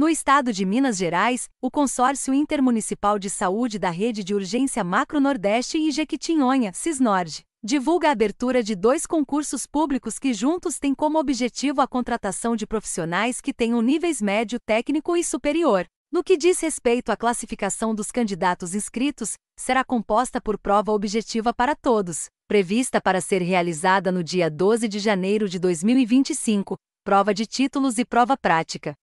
No estado de Minas Gerais, o Consórcio Intermunicipal de Saúde da Rede de Urgência Macro Nordeste e Jequitinhonha, Cisnord, divulga a abertura de dois concursos públicos que juntos têm como objetivo a contratação de profissionais que tenham níveis médio técnico e superior. No que diz respeito à classificação dos candidatos inscritos, será composta por prova objetiva para todos, prevista para ser realizada no dia 12 de janeiro de 2025, prova de títulos e prova prática.